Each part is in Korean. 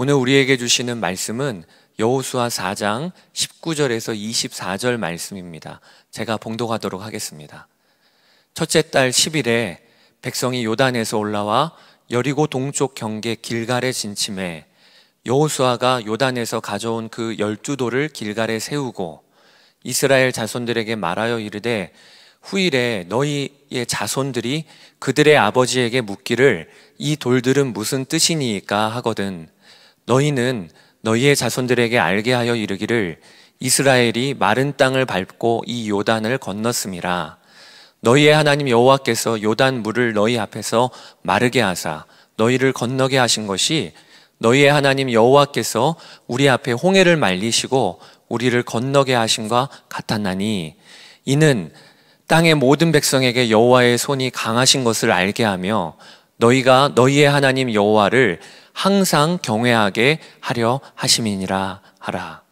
오늘 우리에게 주시는 말씀은 여호수아 4장 19절에서 24절 말씀입니다. 제가 봉독하도록 하겠습니다. 첫째 달 10일에 백성이 요단에서 올라와 여리고 동쪽 경계 길갈에 진침해 여호수아가 요단에서 가져온 그 열두 돌을 길갈에 세우고 이스라엘 자손들에게 말하여 이르되 후일에 너희의 자손들이 그들의 아버지에게 묻기를 이 돌들은 무슨 뜻이니까 하거든 너희는 너희의 자손들에게 알게 하여 이르기를 이스라엘이 마른 땅을 밟고 이 요단을 건넜음이라 너희의 하나님 여호와께서 요단 물을 너희 앞에서 마르게 하사 너희를 건너게 하신 것이 너희의 하나님 여호와께서 우리 앞에 홍해를 말리시고 우리를 건너게 하심과 같았나니 이는 땅의 모든 백성에게 여호와의 손이 강하신 것을 알게 하며 너희가 너희의 하나님 여호와를 항상 경외하게 하려 하심이니라 하라.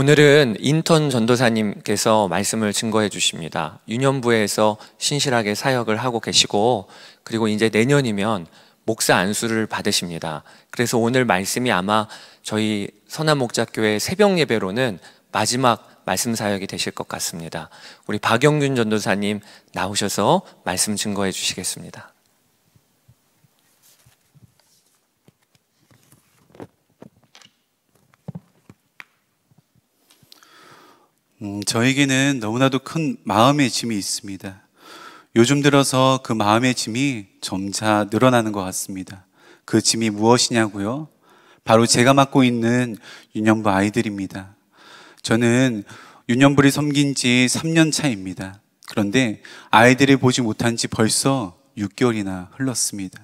오늘은 인턴 전도사님께서 말씀을 증거해 주십니다. 유년부에서 신실하게 사역을 하고 계시고 그리고 이제 내년이면 목사 안수를 받으십니다. 그래서 오늘 말씀이 아마 저희 선한 목자교회 새벽 예배로는 마지막 말씀 사역이 되실 것 같습니다. 우리 박영균 전도사님 나오셔서 말씀 증거해 주시겠습니다. 음, 저에게는 너무나도 큰 마음의 짐이 있습니다. 요즘 들어서 그 마음의 짐이 점차 늘어나는 것 같습니다. 그 짐이 무엇이냐고요? 바로 제가 맡고 있는 유년부 아이들입니다. 저는 유년부를 섬긴 지 3년 차입니다. 그런데 아이들을 보지 못한 지 벌써 6개월이나 흘렀습니다.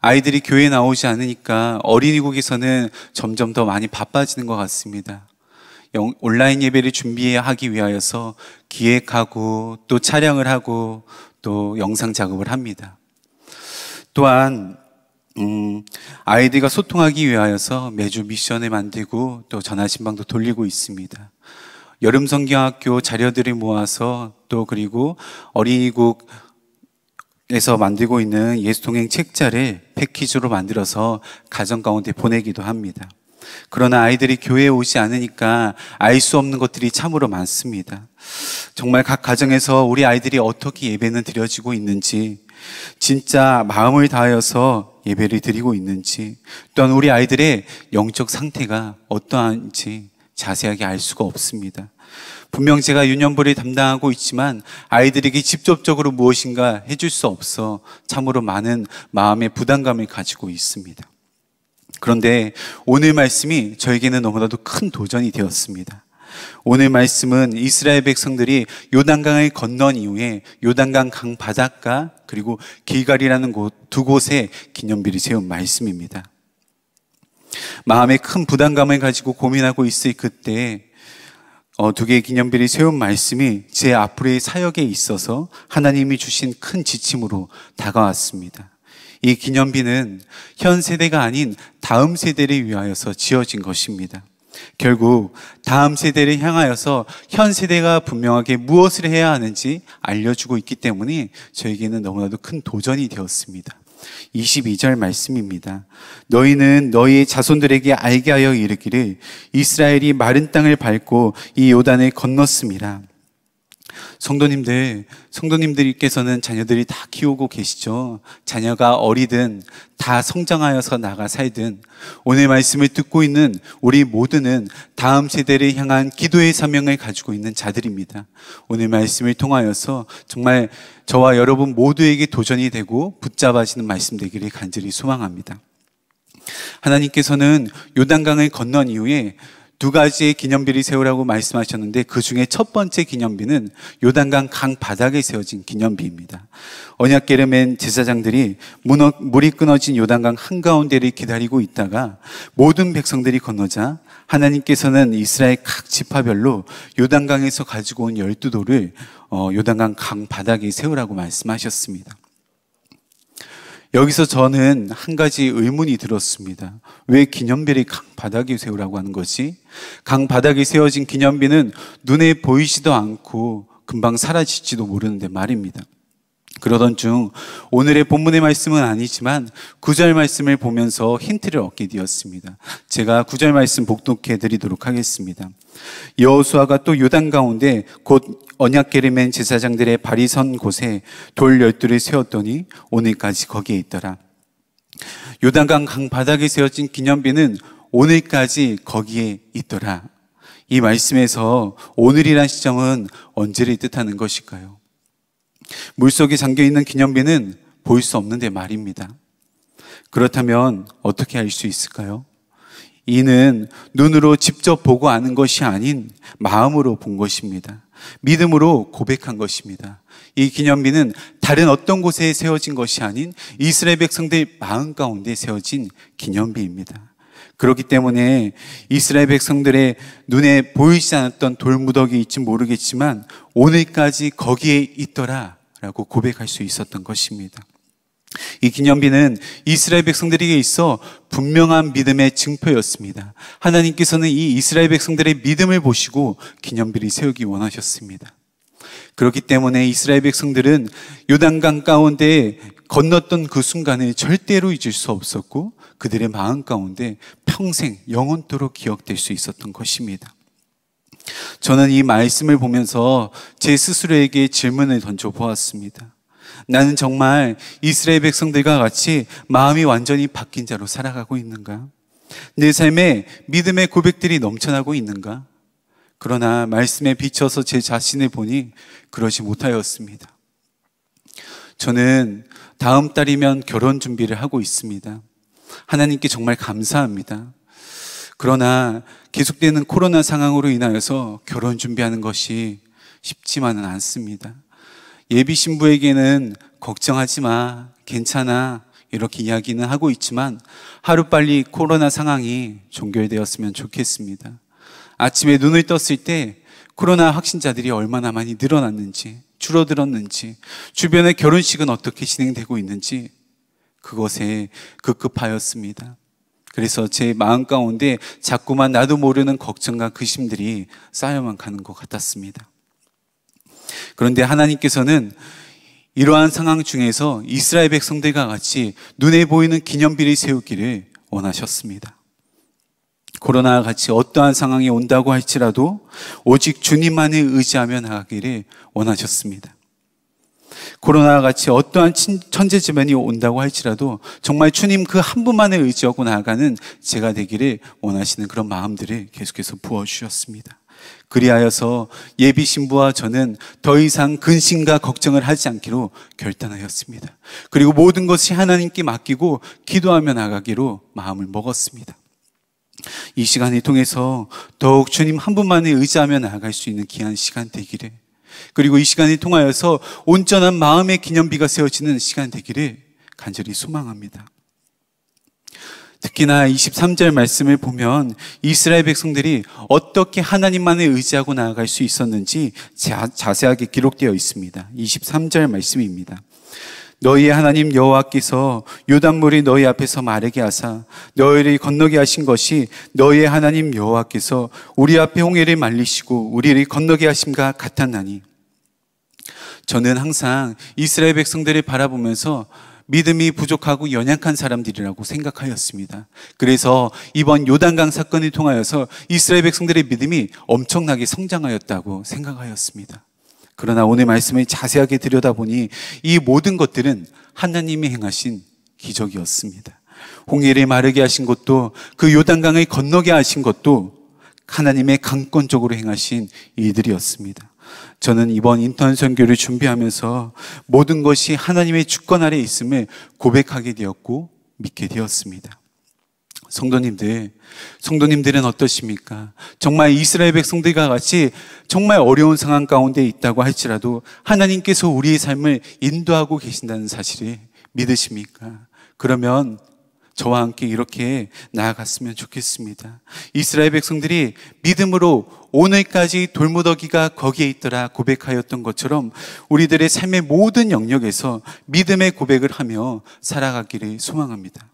아이들이 교회에 나오지 않으니까 어린이국에서는 점점 더 많이 바빠지는 것 같습니다. 온라인 예배를 준비하기 위하여서 기획하고 또 촬영을 하고 또 영상 작업을 합니다. 또한 음, 아이들과 소통하기 위하여서 매주 미션을 만들고 또 전화신방도 돌리고 있습니다. 여름 성경학교 자료들을 모아서 또 그리고 어린이국 에서 만들고 있는 예수통행 책자를 패키지로 만들어서 가정 가운데 보내기도 합니다. 그러나 아이들이 교회에 오지 않으니까 알 수 없는 것들이 참으로 많습니다. 정말 각 가정에서 우리 아이들이 어떻게 예배는 드려지고 있는지, 진짜 마음을 다하여서 예배를 드리고 있는지, 또한 우리 아이들의 영적 상태가 어떠한지 자세하게 알 수가 없습니다. 분명 제가 유년부를 담당하고 있지만 아이들에게 직접적으로 무엇인가 해줄 수 없어 참으로 많은 마음의 부담감을 가지고 있습니다. 그런데 오늘 말씀이 저에게는 너무나도 큰 도전이 되었습니다. 오늘 말씀은 이스라엘 백성들이 요단강을 건넌 이후에 요단강 강 바닷가 그리고 길갈이라는 곳 두 곳에 기념비를 세운 말씀입니다. 마음에 큰 부담감을 가지고 고민하고 있을 그때 어, 두 개의 기념비를 세운 말씀이 제 앞으로의 사역에 있어서 하나님이 주신 큰 지침으로 다가왔습니다. 이 기념비는 현 세대가 아닌 다음 세대를 위하여서 지어진 것입니다. 결국 다음 세대를 향하여서 현 세대가 분명하게 무엇을 해야 하는지 알려주고 있기 때문에 저에게는 너무나도 큰 도전이 되었습니다. 22절 말씀입니다. 너희는 너희의 자손들에게 알게 하여 이르기를 이스라엘이 마른 땅을 밟고 이 요단을 건넜습니다. 성도님들, 성도님들께서는 자녀들이 다 키우고 계시죠. 자녀가 어리든 다 성장하여서 나가 살든 오늘 말씀을 듣고 있는 우리 모두는 다음 세대를 향한 기도의 사명을 가지고 있는 자들입니다. 오늘 말씀을 통하여서 정말 저와 여러분 모두에게 도전이 되고 붙잡아지는 말씀 되기를 간절히 소망합니다. 하나님께서는 요단강을 건넌 이후에 두 가지의 기념비를 세우라고 말씀하셨는데 그 중에 첫 번째 기념비는 요단강 강 바닥에 세워진 기념비입니다. 언약계를 맨 제사장들이 물이 끊어진 요단강 한가운데를 기다리고 있다가 모든 백성들이 건너자 하나님께서는 이스라엘 각 지파별로 요단강에서 가지고 온 열두 돌을 어, 요단강 강 바닥에 세우라고 말씀하셨습니다. 여기서 저는 한 가지 의문이 들었습니다. 왜 기념비를 강바닥에 세우라고 하는 거지? 강바닥에 세워진 기념비는 눈에 보이지도 않고 금방 사라질지도 모르는데 말입니다. 그러던 중 오늘의 본문의 말씀은 아니지만 구절 말씀을 보면서 힌트를 얻게 되었습니다. 제가 구절 말씀 복독해 드리도록 하겠습니다. 여호수아가 또 요단 가운데 곧 언약계를 맨 제사장들의 발이 선 곳에 돌 열두를 세웠더니 오늘까지 거기에 있더라. 요단강 강 바닥에 세워진 기념비는 오늘까지 거기에 있더라. 이 말씀에서 오늘이란 시점은 언제를 뜻하는 것일까요? 물속에 잠겨 있는 기념비는 보일 수 없는데 말입니다. 그렇다면 어떻게 알 수 있을까요? 이는 눈으로 직접 보고 아는 것이 아닌 마음으로 본 것입니다. 믿음으로 고백한 것입니다. 이 기념비는 다른 어떤 곳에 세워진 것이 아닌 이스라엘 백성들 마음 가운데 세워진 기념비입니다. 그렇기 때문에 이스라엘 백성들의 눈에 보이지 않았던 돌무더기 있지 모르겠지만 오늘까지 거기에 있더라 라고 고백할 수 있었던 것입니다. 이 기념비는 이스라엘 백성들에게 있어 분명한 믿음의 증표였습니다. 하나님께서는 이 이스라엘 백성들의 믿음을 보시고 기념비를 세우기 원하셨습니다. 그렇기 때문에 이스라엘 백성들은 요단강 가운데 건넜던 그 순간을 절대로 잊을 수 없었고 그들의 마음 가운데 평생 영원토록 기억될 수 있었던 것입니다. 저는 이 말씀을 보면서 제 스스로에게 질문을 던져보았습니다. 나는 정말 이스라엘 백성들과 같이 마음이 완전히 바뀐 자로 살아가고 있는가? 내 삶에 믿음의 고백들이 넘쳐나고 있는가? 그러나 말씀에 비춰서 제 자신을 보니 그러지 못하였습니다. 저는 다음 달이면 결혼 준비를 하고 있습니다. 하나님께 정말 감사합니다. 그러나 계속되는 코로나 상황으로 인하여서 결혼 준비하는 것이 쉽지만은 않습니다. 예비 신부에게는 걱정하지 마, 괜찮아, 이렇게 이야기는 하고 있지만 하루빨리 코로나 상황이 종결되었으면 좋겠습니다. 아침에 눈을 떴을 때 코로나 확진자들이 얼마나 많이 늘어났는지, 줄어들었는지, 주변의 결혼식은 어떻게 진행되고 있는지, 그것에 급급하였습니다. 그래서 제 마음 가운데 자꾸만 나도 모르는 걱정과 근심들이 쌓여만 가는 것 같았습니다. 그런데 하나님께서는 이러한 상황 중에서 이스라엘 백성들과 같이 눈에 보이는 기념비를 세우기를 원하셨습니다. 코로나와 같이 어떠한 상황이 온다고 할지라도 오직 주님만을 의지하며 나가기를 원하셨습니다. 코로나와 같이 어떠한 천재지변이 온다고 할지라도 정말 주님 그 한 분만을 의지하고 나아가는 제가 되기를 원하시는 그런 마음들을 계속해서 부어주셨습니다. 그리하여서 예비 신부와 저는 더 이상 근심과 걱정을 하지 않기로 결단하였습니다. 그리고 모든 것이 하나님께 맡기고 기도하며 나가기로 마음을 먹었습니다. 이 시간을 통해서 더욱 주님 한 분만을 의지하며 나아갈 수 있는 귀한 시간 되기를 그리고 이 시간이 통하여서 온전한 마음의 기념비가 세워지는 시간 되기를 간절히 소망합니다. 특히나 23절 말씀을 보면 이스라엘 백성들이 어떻게 하나님만을 의지하고 나아갈 수 있었는지 자, 세하게 기록되어 있습니다. 23절 말씀입니다. 너희의 하나님 여호와께서 요단물이 너희 앞에서 마르게 하사 너희를 건너게 하신 것이 너희의 하나님 여호와께서 우리 앞에 홍해를 말리시고 우리를 건너게 하심과 같았나니 저는 항상 이스라엘 백성들을 바라보면서 믿음이 부족하고 연약한 사람들이라고 생각하였습니다. 그래서 이번 요단강 사건을 통하여서 이스라엘 백성들의 믿음이 엄청나게 성장하였다고 생각하였습니다. 그러나 오늘 말씀을 자세하게 들여다보니 이 모든 것들은 하나님이 행하신 기적이었습니다. 홍해를 마르게 하신 것도 그 요단강을 건너게 하신 것도 하나님의 강권적으로 행하신 일들이었습니다. 저는 이번 인턴 선교를 준비하면서 모든 것이 하나님의 주권 아래 있음을 고백하게 되었고 믿게 되었습니다. 성도님들, 성도님들은 어떠십니까? 정말 이스라엘 백성들과 같이 정말 어려운 상황 가운데 있다고 할지라도 하나님께서 우리의 삶을 인도하고 계신다는 사실이 믿으십니까? 그러면 저와 함께 이렇게 나아갔으면 좋겠습니다. 이스라엘 백성들이 믿음으로 오늘까지 돌무더기가 거기에 있더라 고백하였던 것처럼 우리들의 삶의 모든 영역에서 믿음의 고백을 하며 살아가기를 소망합니다.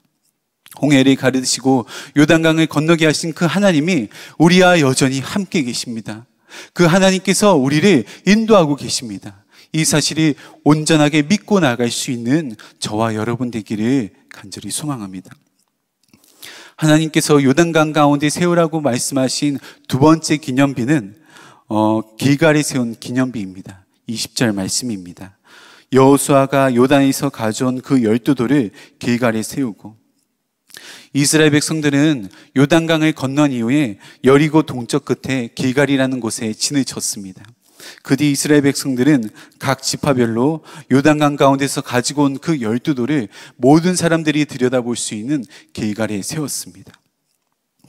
홍해를 가르치고 요단강을 건너게 하신 그 하나님이 우리와 여전히 함께 계십니다. 그 하나님께서 우리를 인도하고 계십니다. 이 사실이 온전하게 믿고 나갈 수 있는 저와 여러분 되기를 간절히 소망합니다. 하나님께서 요단강 가운데 세우라고 말씀하신 두 번째 기념비는 어, 길갈이 세운 기념비입니다. 20절 말씀입니다. 여호수아가 요단에서 가져온 그 열두 돌을 길갈에 세우고 이스라엘 백성들은 요단강을 건넌 이후에 여리고 동쪽 끝에 길갈이라는 곳에 진을 쳤습니다. 그 뒤 이스라엘 백성들은 각 지파별로 요단강 가운데서 가지고 온 그 열두 돌을 모든 사람들이 들여다볼 수 있는 길갈에 세웠습니다.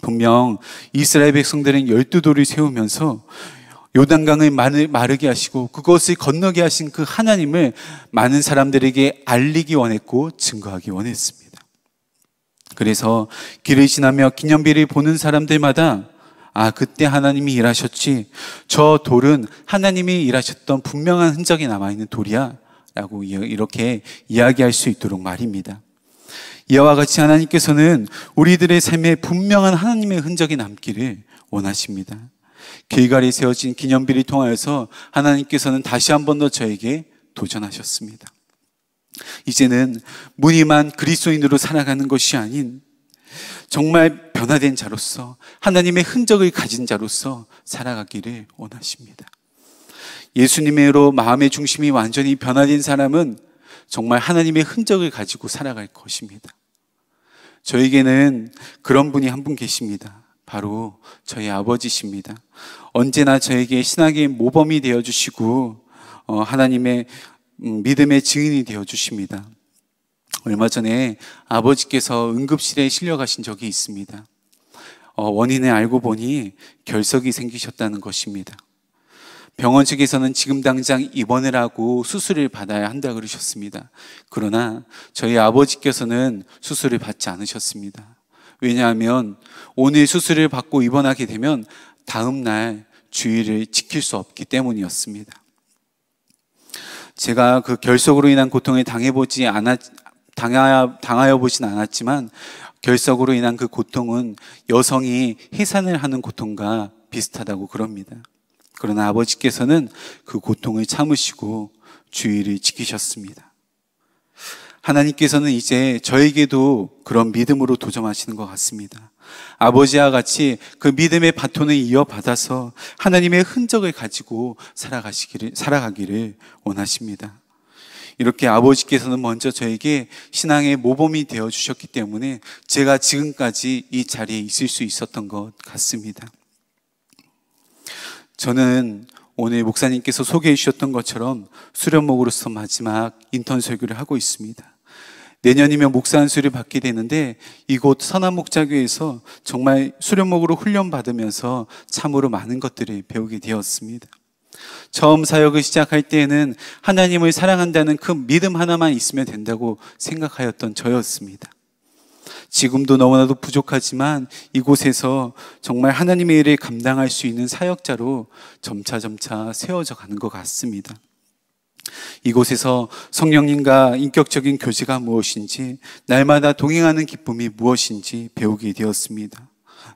분명 이스라엘 백성들은 열두 돌을 세우면서 요단강을 마르게 하시고 그것을 건너게 하신 그 하나님을 많은 사람들에게 알리기 원했고 증거하기 원했습니다. 그래서 길을 지나며 기념비를 보는 사람들마다 아, 그때 하나님이 일하셨지. 저 돌은 하나님이 일하셨던 분명한 흔적이 남아있는 돌이야. 라고 이렇게 이야기할 수 있도록 말입니다. 이와 같이 하나님께서는 우리들의 삶에 분명한 하나님의 흔적이 남기를 원하십니다. 길갈이 세워진 기념비를 통하여서 하나님께서는 다시 한 번 더 저에게 도전하셨습니다. 이제는 무늬만 그리스도인으로 살아가는 것이 아닌 정말 변화된 자로서 하나님의 흔적을 가진 자로서 살아가기를 원하십니다. 예수님으로 마음의 중심이 완전히 변화된 사람은 정말 하나님의 흔적을 가지고 살아갈 것입니다. 저에게는 그런 분이 한 분 계십니다. 바로 저희 아버지십니다. 언제나 저에게 신학의 모범이 되어주시고 어, 하나님의 음, 믿음의 증인이 되어 주십니다. 얼마 전에 아버지께서 응급실에 실려가신 적이 있습니다. 어, 원인을 알고 보니 결석이 생기셨다는 것입니다. 병원 측에서는 지금 당장 입원을 하고 수술을 받아야 한다 그러셨습니다. 그러나 저희 아버지께서는 수술을 받지 않으셨습니다. 왜냐하면 오늘 수술을 받고 입원하게 되면 다음 날 주의를 지킬 수 없기 때문이었습니다. 제가 그 결석으로 인한 고통에 당해보지 않았, 당하, 당하여 보진 않았지만 결석으로 인한 그 고통은 여성이 해산을 하는 고통과 비슷하다고 그럽니다. 그러나 아버지께서는 그 고통을 참으시고 주의를 지키셨습니다. 하나님께서는 이제 저에게도 그런 믿음으로 도전하시는 것 같습니다. 아버지와 같이 그 믿음의 바톤을 이어받아서 하나님의 흔적을 가지고 살아가시기를, 살아가기를 원하십니다. 이렇게 아버지께서는 먼저 저에게 신앙의 모범이 되어 주셨기 때문에 제가 지금까지 이 자리에 있을 수 있었던 것 같습니다. 저는 오늘 목사님께서 소개해 주셨던 것처럼 수련목으로서 마지막 인턴 설교를 하고 있습니다. 내년이면 목사 안수를 받게 되는데 이곳 선한 목자교에서 정말 수련목으로 훈련받으면서 참으로 많은 것들을 배우게 되었습니다. 처음 사역을 시작할 때에는 하나님을 사랑한다는 그 믿음 하나만 있으면 된다고 생각하였던 저였습니다. 지금도 너무나도 부족하지만 이곳에서 정말 하나님의 일을 감당할 수 있는 사역자로 점차점차 세워져 가는 것 같습니다. 이곳에서 성령님과 인격적인 교제가 무엇인지, 날마다 동행하는 기쁨이 무엇인지 배우게 되었습니다.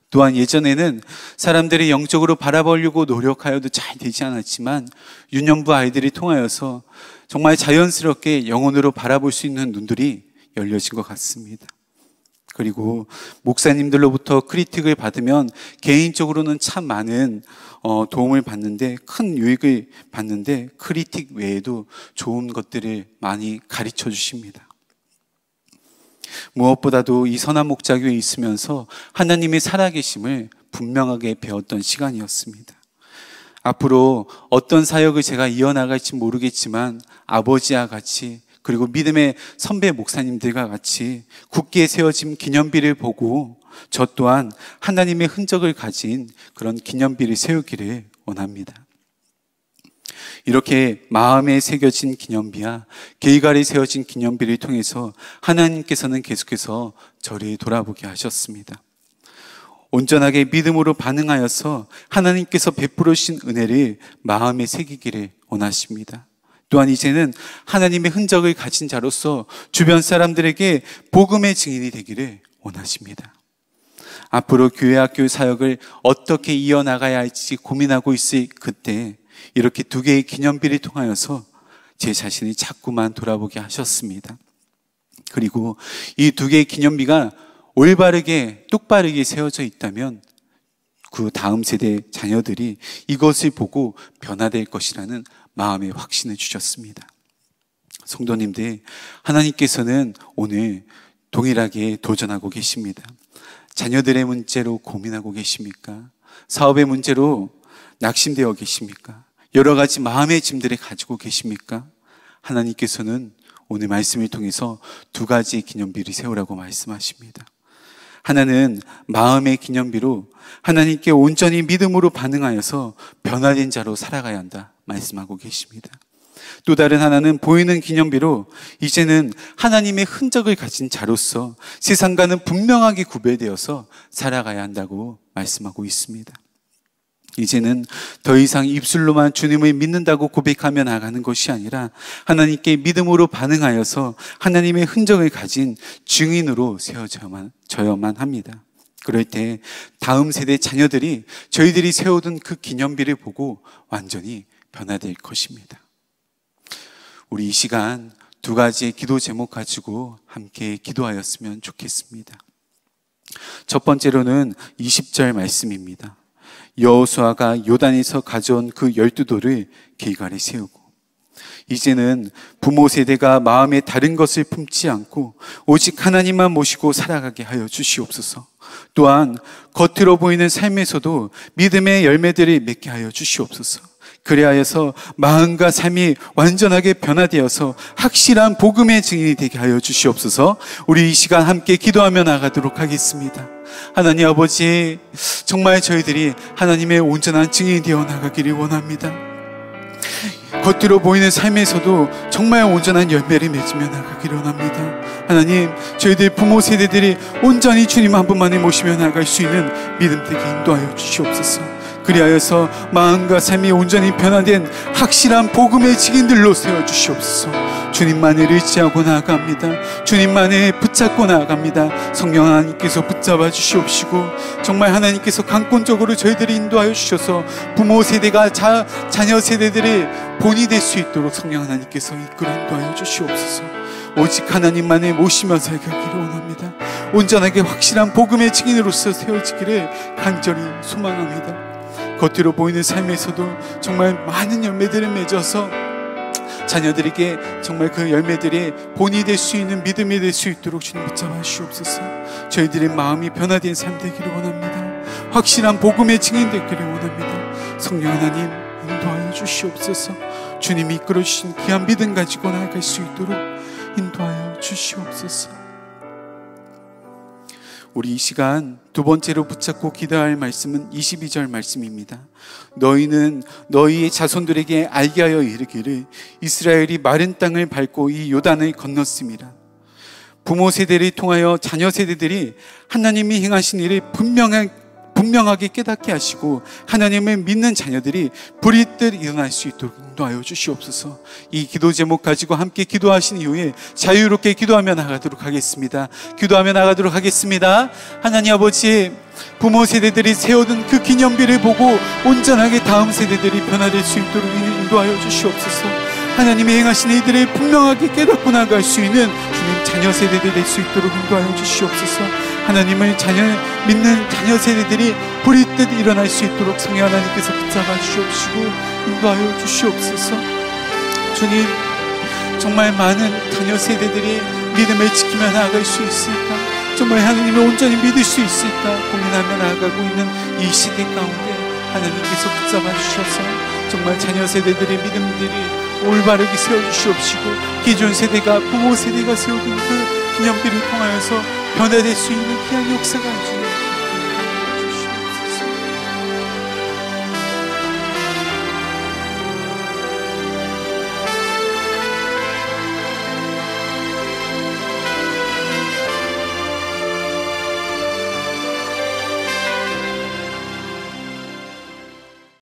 또한 예전에는 사람들이 영적으로 바라보려고 노력하여도 잘 되지 않았지만 유년부 아이들이 통하여서 정말 자연스럽게 영혼으로 바라볼 수 있는 눈들이 열려진 것 같습니다. 그리고 목사님들로부터 크리틱을 받으면 개인적으로는 참 많은 어, 도움을 받는데 큰 유익을 받는데 크리틱 외에도 좋은 것들을 많이 가르쳐 주십니다. 무엇보다도 이 선한 목자 교에 있으면서 하나님의 살아계심을 분명하게 배웠던 시간이었습니다. 앞으로 어떤 사역을 제가 이어나갈지 모르겠지만 아버지와 같이 그리고 믿음의 선배 목사님들과 같이 굳게 세워진 기념비를 보고 저 또한 하나님의 흔적을 가진 그런 기념비를 세우기를 원합니다. 이렇게 마음에 새겨진 기념비와 계획아래 세워진 기념비를 통해서 하나님께서는 계속해서 저를 돌아보게 하셨습니다. 온전하게 믿음으로 반응하여서 하나님께서 베풀으신 은혜를 마음에 새기기를 원하십니다. 또한 이제는 하나님의 흔적을 가진 자로서 주변 사람들에게 복음의 증인이 되기를 원하십니다. 앞으로 교회 학교 사역을 어떻게 이어나가야 할지 고민하고 있을 그때 이렇게 두 개의 기념비를 통하여서 제 자신이 자꾸만 돌아보게 하셨습니다. 그리고 이 두 개의 기념비가 올바르게 똑바르게 세워져 있다면 그 다음 세대 자녀들이 이것을 보고 변화될 것이라는 마음에 확신을 주셨습니다. 성도님들, 하나님께서는 오늘 동일하게 도전하고 계십니다. 자녀들의 문제로 고민하고 계십니까? 사업의 문제로 낙심되어 계십니까? 여러 가지 마음의 짐들을 가지고 계십니까? 하나님께서는 오늘 말씀을 통해서 두 가지 기념비를 세우라고 말씀하십니다. 하나는 마음의 기념비로 하나님께 온전히 믿음으로 반응하여서 변화된 자로 살아가야 한다. 말씀하고 계십니다. 또 다른 하나는 보이는 기념비로 이제는 하나님의 흔적을 가진 자로서 세상과는 분명하게 구별되어서 살아가야 한다고 말씀하고 있습니다. 이제는 더 이상 입술로만 주님을 믿는다고 고백하며 나가는 것이 아니라 하나님께 믿음으로 반응하여서 하나님의 흔적을 가진 증인으로 세워져야만 합니다. 그럴 때 다음 세대 자녀들이 저희들이 세우던 그 기념비를 보고 완전히 변화될 것입니다. 우리 이 시간 두 가지의 기도 제목 가지고 함께 기도하였으면 좋겠습니다. 첫 번째로는 20절 말씀입니다. 여호수아가 요단에서 가져온 그 열두 돌을 길가에 세우고 이제는 부모 세대가 마음에 다른 것을 품지 않고 오직 하나님만 모시고 살아가게 하여 주시옵소서. 또한 겉으로 보이는 삶에서도 믿음의 열매들을 맺게 하여 주시옵소서. 그리하여서 마음과 삶이 완전하게 변화되어서 확실한 복음의 증인이 되게 하여 주시옵소서. 우리 이 시간 함께 기도하며 나가도록 하겠습니다. 하나님 아버지, 정말 저희들이 하나님의 온전한 증인이 되어 나가기를 원합니다. 겉으로 보이는 삶에서도 정말 온전한 열매를 맺으며 나가기를 원합니다. 하나님, 저희들 부모 세대들이 온전히 주님 한 분만을 모시며 나갈 수 있는 믿음되게 인도하여 주시옵소서. 그리하여서 마음과 삶이 온전히 변화된 확실한 복음의 직인들로 세워주시옵소서 주님만을 의지하고 나아갑니다 주님만을 붙잡고 나아갑니다 성령 하나님께서 붙잡아 주시옵시고 정말 하나님께서 강권적으로 저희들이 인도하여 주셔서 부모 세대가 자, 자녀 세대들이 본이 될 수 있도록 성령 하나님께서 이끌어 인도하여 주시옵소서 오직 하나님만을 모시며 살기를 원합니다 온전하게 확실한 복음의 증인으로서 세워지기를 간절히 소망합니다. 겉으로 보이는 삶에서도 정말 많은 열매들을 맺어서 자녀들에게 정말 그 열매들이 본이 될 수 있는 믿음이 될 수 있도록 주님 붙잡아 주옵소서 저희들의 마음이 변화된 삶 되기를 원합니다 확실한 복음의 증인 되기를 원합니다 성령 하나님 인도하여 주시옵소서 주님이 이끌어 주신 귀한 믿음 가지고 나아갈 수 있도록 인도하여 주시옵소서 우리 이 시간 두 번째로 붙잡고 기도할 말씀은 22절 말씀입니다. 너희는 너희의 자손들에게 알게 하여 이르기를 이스라엘이 마른 땅을 밟고 이 요단을 건넜습니다. 부모 세대를 통하여 자녀 세대들이 하나님이 행하신 일을 분명하 분명하게 깨닫게 하시고 하나님을 믿는 자녀들이 불이듯 일어날 수 있도록 인도하여 주시옵소서. 이 기도 제목 가지고 함께 기도하신 이후에 자유롭게 기도하며 나가도록 하겠습니다. 기도하며 나가도록 하겠습니다. 하나님 아버지 부모 세대들이 세워둔 그 기념비를 보고 온전하게 다음 세대들이 변화될 수 있도록 인도하여 주시옵소서. 하나님이 행하신 이들을 분명하게 깨닫고 나갈 수 있는 주님 자녀 세대들 될수 있도록 인도하여 주시옵소서. 하나님을 자녀 믿는 자녀 세대들이 보리듯 일어날 수 있도록 성령 하나님께서 붙잡아 주시옵시고 인도하여 주시옵소서 주님 정말 많은 자녀 세대들이 믿음을 지키며 나아갈 수 있을까 정말 하나님을 온전히 믿을 수 있을까 고민하며 나아가고 있는 이 시대 가운데 하나님께서 붙잡아 주셔서 정말 자녀 세대들의 믿음들이 올바르게 세워주시옵시고 기존 세대가 부모 세대가 세우던 그 기념비를 통하여서 변화될 수 있는 귀한 역사가 있어